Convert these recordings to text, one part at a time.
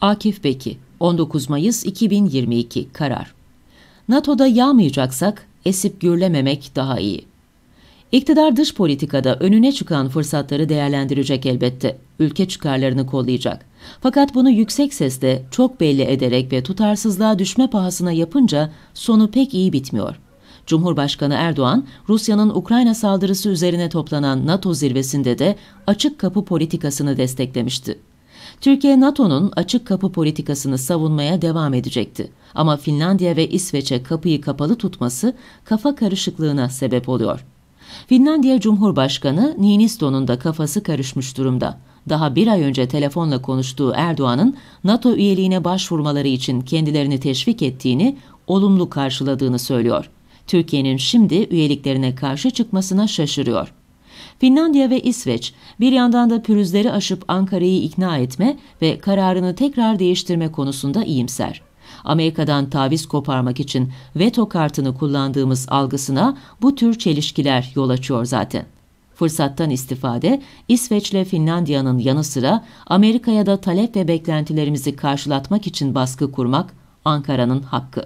Akif Beki 19 Mayıs 2022 karar. NATO'da yağmayacaksak esip gürlememek daha iyi. İktidar dış politikada önüne çıkan fırsatları değerlendirecek elbette. Ülke çıkarlarını kollayacak. Fakat bunu yüksek sesle, çok belli ederek ve tutarsızlığa düşme pahasına yapınca sonu pek iyi bitmiyor. Cumhurbaşkanı Erdoğan, Rusya'nın Ukrayna saldırısı üzerine toplanan NATO zirvesinde de açık kapı politikasını desteklemişti. Türkiye NATO'nun açık kapı politikasını savunmaya devam edecekti. Ama Finlandiya ve İsveç'e kapıyı kapalı tutması kafa karışıklığına sebep oluyor. Finlandiya Cumhurbaşkanı Niinisto'nun da kafası karışmış durumda. Daha bir ay önce telefonla konuştuğu Erdoğan'ın NATO üyeliğine başvurmaları için kendilerini teşvik ettiğini, olumlu karşıladığını söylüyor. Türkiye'nin şimdi üyeliklerine karşı çıkmasına şaşırıyor. Finlandiya ve İsveç bir yandan da pürüzleri aşıp Ankara'yı ikna etme ve kararını tekrar değiştirme konusunda iyimser. Amerika'dan taviz koparmak için veto kartını kullandığımız algısına bu tür çelişkiler yol açıyor zaten. Fırsattan istifade İsveç'le Finlandiya'nın yanı sıra Amerika'ya da talep ve beklentilerimizi karşılatmak için baskı kurmak Ankara'nın hakkı.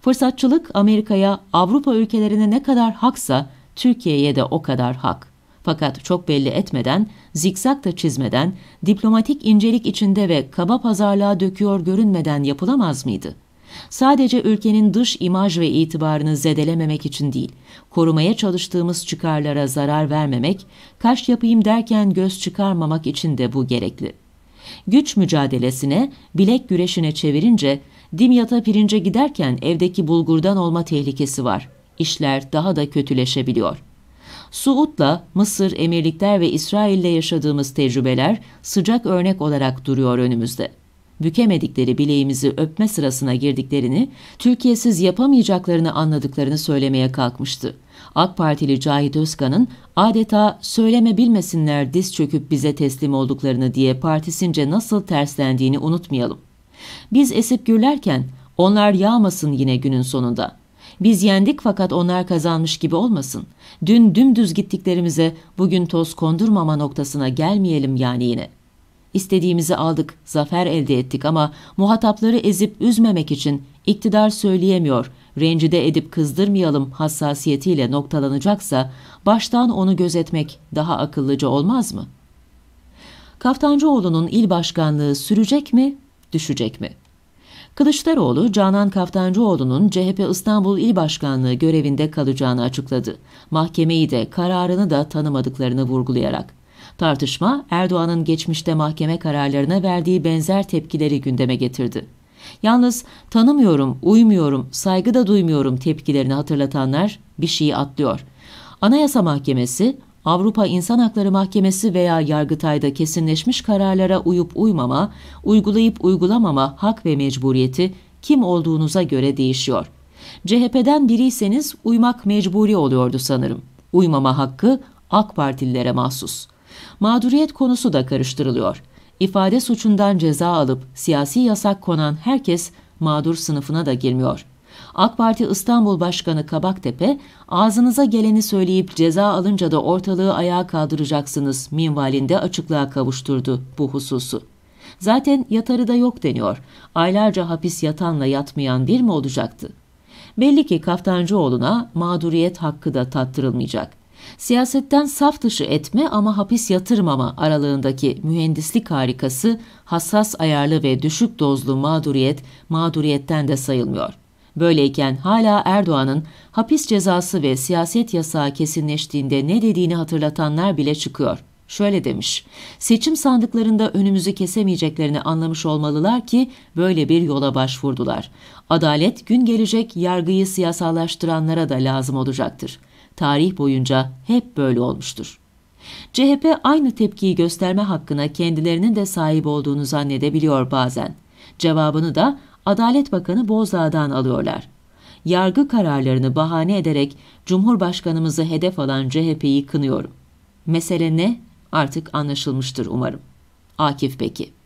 Fırsatçılık Amerika'ya Avrupa ülkelerine ne kadar haksa Türkiye'ye de o kadar hak. Fakat çok belli etmeden, zikzak da çizmeden, diplomatik incelik içinde ve kaba pazarlığa döküyor görünmeden yapılamaz mıydı? Sadece ülkenin dış imaj ve itibarını zedelememek için değil, korumaya çalıştığımız çıkarlara zarar vermemek, kaş yapayım derken göz çıkarmamak için de bu gerekli. Güç mücadelesine, bilek güreşine çevirince, dimyata pirince giderken evdeki bulgurdan olma tehlikesi var. İşler daha da kötüleşebiliyor.'' Suud'la Mısır, Emirlikler ve İsrail'le yaşadığımız tecrübeler sıcak örnek olarak duruyor önümüzde. Bükemedikleri bileğimizi öpme sırasına girdiklerini, Türkiye'siz yapamayacaklarını anladıklarını söylemeye kalkmıştı. AK Partili Cahit Özkan'ın adeta söyleme bilmesinler diz çöküp bize teslim olduklarını diye partisince nasıl terslendiğini unutmayalım. Biz esip gürlerken onlar yağmasın yine günün sonunda.'' Biz yendik fakat onlar kazanmış gibi olmasın. Dün dümdüz gittiklerimize bugün toz kondurmama noktasına gelmeyelim yani yine. İstediğimizi aldık, zafer elde ettik ama muhatapları ezip üzmemek için iktidar söyleyemiyor, rencide edip kızdırmayalım hassasiyetiyle noktalanacaksa baştan onu gözetmek daha akıllıca olmaz mı? Kaftancıoğlu'nun il başkanlığı sürecek mi, düşecek mi? Kılıçdaroğlu, Canan Kaftancıoğlu'nun CHP İstanbul İl Başkanlığı görevinde kalacağını açıkladı. Mahkemeyi de kararını da tanımadıklarını vurgulayarak. Tartışma Erdoğan'ın geçmişte mahkeme kararlarına verdiği benzer tepkileri gündeme getirdi. Yalnız tanımıyorum, uymuyorum, saygı da duymuyorum tepkilerini hatırlatanlar bir şeyi atlıyor. Anayasa Mahkemesi Avrupa İnsan Hakları Mahkemesi veya Yargıtay'da kesinleşmiş kararlara uyup uymama, uygulayıp uygulamama hak ve mecburiyeti kim olduğunuza göre değişiyor. CHP'den biriyseniz uymak mecburi oluyordu sanırım. Uymama hakkı AK Partililere mahsus. Mağduriyet konusu da karıştırılıyor. İfade suçundan ceza alıp siyasi yasak konan herkes mağdur sınıfına da girmiyor.'' AK Parti İstanbul Başkanı Kabaktepe, ağzınıza geleni söyleyip ceza alınca da ortalığı ayağa kaldıracaksınız minvalinde açıklığa kavuşturdu bu hususu. Zaten yatarı da yok deniyor. Aylarca hapis yatanla yatmayan bir mi olacaktı? Belli ki Kaftancıoğlu'na mağduriyet hakkı da tattırılmayacak.'' Siyasetten saf dışı etme ama hapis yatırmama aralığındaki mühendislik harikası hassas ayarlı ve düşük dozlu mağduriyet mağduriyetten de sayılmıyor. Böyleyken hala Erdoğan'ın hapis cezası ve siyaset yasağı kesinleştiğinde ne dediğini hatırlatanlar bile çıkıyor. Şöyle demiş, seçim sandıklarında önümüzü kesemeyeceklerini anlamış olmalılar ki böyle bir yola başvurdular. Adalet gün gelecek yargıyı siyasallaştıranlara da lazım olacaktır. Tarih boyunca hep böyle olmuştur. CHP aynı tepkiyi gösterme hakkına kendilerinin de sahip olduğunu zannedebiliyor bazen. Cevabını da Adalet Bakanı Bozdağ'dan alıyorlar. Yargı kararlarını bahane ederek Cumhurbaşkanımızı hedef alan CHP'yi kınıyorum. Mesele ne? Artık anlaşılmıştır umarım. Akif Peki